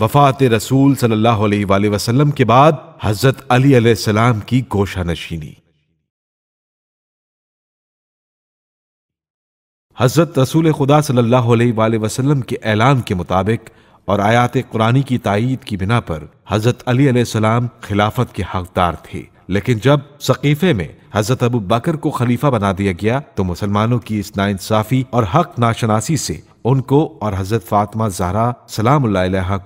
वफात रसूल सल्लल्लाहु अलैहि वसल्लम के बाद हज़रत अली की गोशा नशीनी हज़रत रसूल खुदा सल्लल्लाहु अलैहि वसल्लम के ऐलान के मुताबिक और आयात कुरानी की तइद की बिना पर हज़रत अली खिलाफत के हकदार थे लेकिन जब सकीफे में हजरत अबू बकर को खलीफा बना दिया गया तो मुसलमानों की इस नाइंसाफी और हक नाशनासी से उनको और हजरत फातमा जहरा सलाम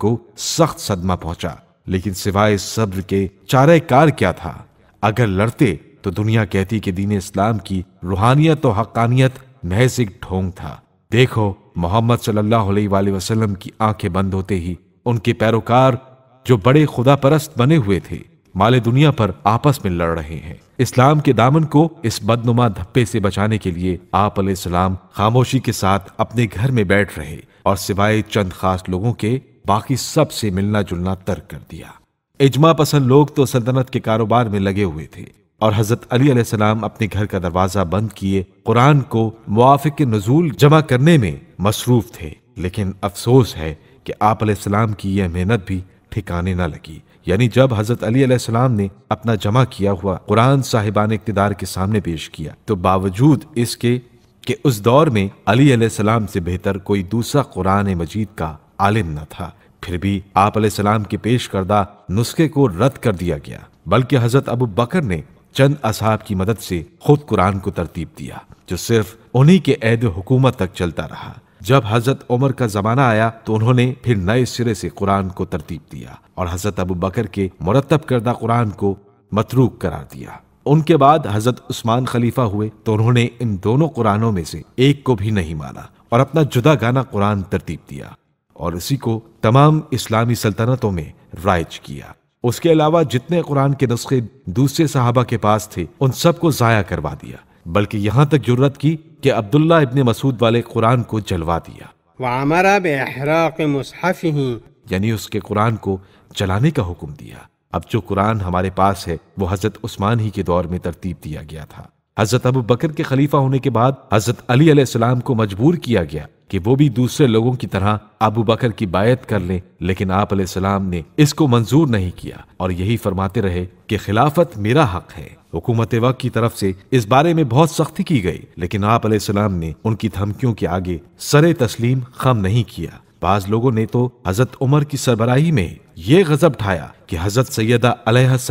को सख्त सदमा पहुंचा लेकिन सिवाय सब्र के चारे कार क्या था अगर लड़ते तो दुनिया कहती कि दीन इस्लाम की रूहानियत तो हकानियत महज एक ढोंग था देखो मोहम्मद सल्लल्लाहु अलैहि वसल्लम की आंखें बंद होते ही उनके पैरोकार जो बड़े खुदा परस्त बने हुए थे माले दुनिया पर आपस में लड़ रहे हैं इस्लाम के दामन को इस बदनुमा धप्पे से बचाने के लिए आप अलैहिस्सलाम खामोशी के साथ अपने घर में बैठ रहे और सिवाय चंद खास लोगों के बाकी सब से मिलना जुलना तर्क कर दिया इजमा पसंद लोग तो सल्तनत के कारोबार में लगे हुए थे और हजरत अली अलैहिस्सलाम अपने घर का दरवाजा बंद किए कुरान को मुआफिक नजूल जमा करने में मसरूफ थे लेकिन अफसोस है कि आप अलैहिस्सलाम की यह मेहनत भी ठिकाने न लगी यानी जब हज़रत अली अलैहिस्सलाम ने अपना जमा किया हुआ कुरान साहिबान इकतदार के सामने पेश किया तो बावजूद इसके कि उस दौर में अली अलैहिस्सलाम से बेहतर कोई दूसरा कुरान मजीद का आलिम न था फिर भी आप अलैहिस्सलाम के पेश करदा नुस्खे को रद्द कर दिया गया बल्कि हजरत अबू बकर ने चंद असहाब की मदद से खुद कुरान को तरतीब दिया जो सिर्फ उन्हीं के ऐद हुकूमत तक चलता रहा जब हजरत उमर का जमाना आया तो उन्होंने फिर नए सिरे से कुरान को तरतीब दिया और हजरत अबू बकर के मुरतब करदा कुरान को मतरूक करार दिया उनके बाद हजरत उस्मान खलीफा हुए तो उन्होंने इन दोनों कुरानों में से एक को भी नहीं माना और अपना जुदा गाना कुरान तरतीब दिया और इसी को तमाम इस्लामी सल्तनतों में राइज किया उसके अलावा जितने कुरान के नुस्खे दूसरे साहबा के पास थे उन सबको ज़ाया करवा दिया बल्कि यहाँ तक जरूरत की कि अब्दुल्ला इब्ने मसूद वाले कुरान को जलवा दिया यानी उसके कुरान को जलाने का हुक्म दिया अब जो कुरान हमारे पास है वो हजरत उस्मान ही के दौर में तरतीब दिया गया था हजरत अबू बकर के खलीफा होने के बाद हजरत अली सलाम को मजबूर किया गया कि वो भी दूसरे लोगों की तरह अबू बकर की बायत कर लें लेकिन आप सलाम ने इसको मंजूर नहीं किया और यही फरमाते रहे कि खिलाफत मेरा हक है हुकूमत वक्त की तरफ से इस बारे में बहुत सख्ती की गई लेकिन आप सलाम ने उनकी धमकियों के आगे सरे तस्लीम खम नहीं किया बाज लोगों ने तो हजरत उमर की सरबराही में ये गजब ठाया कि हजरत सैदा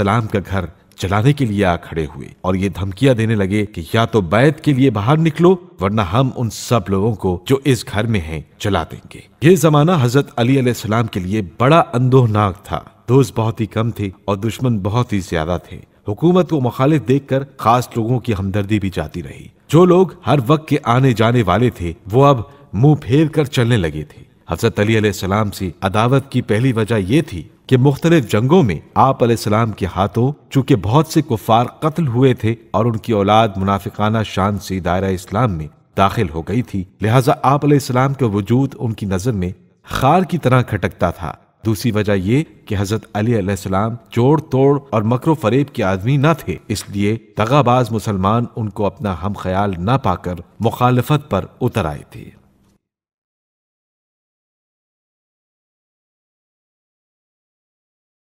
सलाम का घर जलाने के लिए आ खड़े हुए और ये धमकियां देने लगे कि या तो बैत के लिए बाहर निकलो वरना हम उन सब लोगों को जो इस घर में हैं जला देंगे ये जमाना हजरत अली सलाम के लिए बड़ा अंदोहनाक था दोस्त बहुत ही कम थे और दुश्मन बहुत ही ज्यादा थे हुकूमत को मुखालिफ कर खास लोगों की हमदर्दी भी जाती रही जो लोग हर वक्त के आने जाने वाले थे वो अब मुंह फेर कर चलने लगे थे हजरत अली सलाम से अदावत की पहली वजह ये थी कि मुख्तलिफ जंगों में आप सलाम के हाथों चूंकि बहुत से कुफार कत्ल हुए थे और उनकी औलाद मुनाफिकाना शान से दायरा इस्लाम में दाखिल हो गई थी लिहाजा आप सलाम का वजूद उनकी नज़र में खार की तरह खटकता था दूसरी वजह यह कि हजरत अली जोड़ तोड़ और मकरो फरेब के आदमी न थे इसलिए दगाबाज मुसलमान उनको अपना हम ख्याल न पाकर मुखालफत पर उतर आए थे